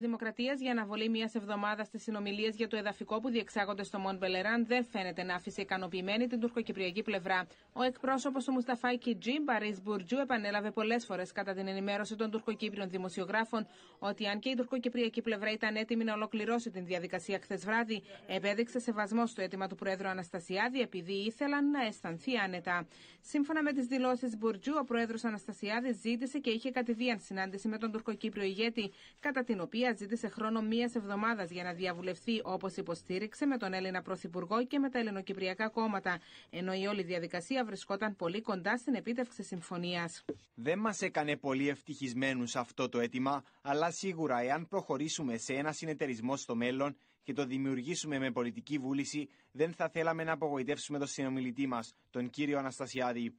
Δημοκρατίας για αναβολή μιας εβδομάδας στι συνομιλίε για το εδαφικό που διεξάγονται στο Μον Μπελεράν δεν φαίνεται να άφησε ικανοποιημένη την τουρκοκυπριακή πλευρά. Ο εκπρόσωπος του Μουσταφάη Κιτζή, Μπαρί Μπουρτζού, επανέλαβε πολλές φορές κατά την ενημέρωση των τουρκοκύπριων δημοσιογράφων ότι αν και η τουρκοκυπριακή πλευρά ήταν έτοιμη να ολοκληρώσει την διαδικασία χθες βράδυ, επέδειξε σεβασμό στο αίτημα του Προέδρου Αναστασιάδη επειδή ήθελαν να αισθανθεί άνετα. Σύμφωνα με τις δηλώσεις Μπουρτζού, ο Πρόεδρος Αναστασιάδης ζήτησε και είχε κατηδίαν συνάντηση με τον τουρκοκύπριο ηγέτη, κατά την οποία Γαλλία ζήτησε χρόνο μίας εβδομάδας για να διαβουλευθεί, όπως υποστήριξε, με τον Έλληνα Πρωθυπουργό και με τα ελληνοκυπριακά κόμματα, ενώ η όλη διαδικασία βρισκόταν πολύ κοντά στην επίτευξη συμφωνίας. Δεν μας έκανε πολύ ευτυχισμένους αυτό το αίτημα, αλλά σίγουρα εάν προχωρήσουμε σε ένα συνεταιρισμό στο μέλλον και το δημιουργήσουμε με πολιτική βούληση, δεν θα θέλαμε να απογοητεύσουμε τον συνομιλητή μας, τον κύριο Αναστασιάδη.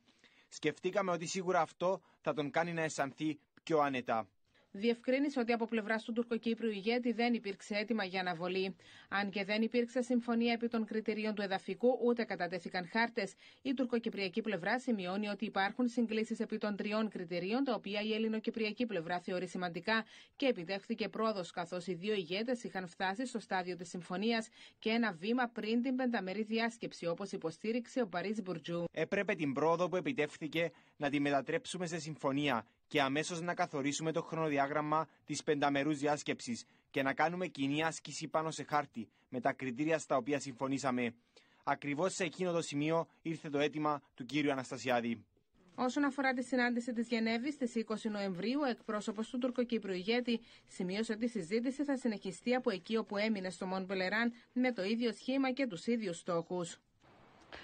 Σκεφτήκαμε ότι σίγουρα αυτό θα τον κάνει να αισθανθεί πιο άνετα διευκρίνησε ότι από πλευράς του τουρκοκύπριου ηγέτη δεν υπήρξε αίτημα για αναβολή. Αν και δεν υπήρξε συμφωνία επί των κριτηρίων του εδαφικού, ούτε κατατέθηκαν χάρτες, η τουρκοκυπριακή πλευρά σημειώνει ότι υπάρχουν συγκλήσεις επί των τριών κριτηρίων, τα οποία η ελληνοκυπριακή πλευρά θεωρεί σημαντικά και επιτεύχθηκε πρόοδος, καθώς οι δύο ηγέτες είχαν φτάσει στο στάδιο της συμφωνίας και ένα βήμα πριν την πενταμερή διάσκεψη, όπως υποστήριξε ο Παρίζ Μπουρτζού. Έπρεπε την πρόοδο που επιτεύχθηκε να τη μετατρέψουμε σε συμφωνία και αμέσως να καθορίσουμε το χρονοδιάγραμμα της πενταμερούς διάσκεψης και να κάνουμε κοινή άσκηση πάνω σε χάρτη με τα κριτήρια στα οποία συμφωνήσαμε. Ακριβώς σε εκείνο το σημείο ήρθε το αίτημα του κύριου Αναστασιάδη. Όσον αφορά τη συνάντηση της Γενέβης στις 20 Νοεμβρίου, ο εκπρόσωπος του Τουρκοκύπρου ηγέτη σημείωσε ότι η συζήτηση θα συνεχιστεί από εκεί όπου έμεινε στο Μον Πελεράν με το ίδιο σχήμα και τους ίδιους στόχους.